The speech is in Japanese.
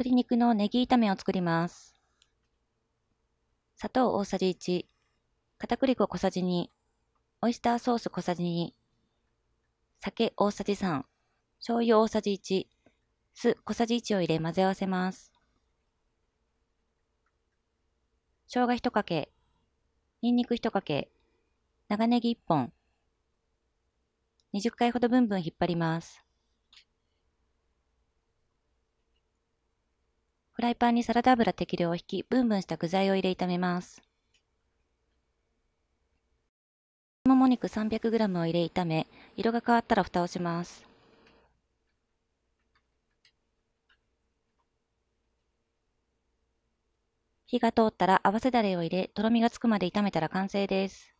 鶏肉のネギ炒めを作ります。砂糖大さじ1、片栗粉小さじ2、オイスターソース小さじ2、酒大さじ3、醤油大さじ1、酢小さじ1を入れ混ぜ合わせます。生姜1かけ、にんにく1かけ、長ネギ1本、20回ほどブンブン引っ張ります。フライパンにサラダ油適量を引き、ブンブンした具材を入れ炒めます。もも肉 300g を入れ炒め、色が変わったら蓋をします。火が通ったら合わせだれを入れ、とろみがつくまで炒めたら完成です。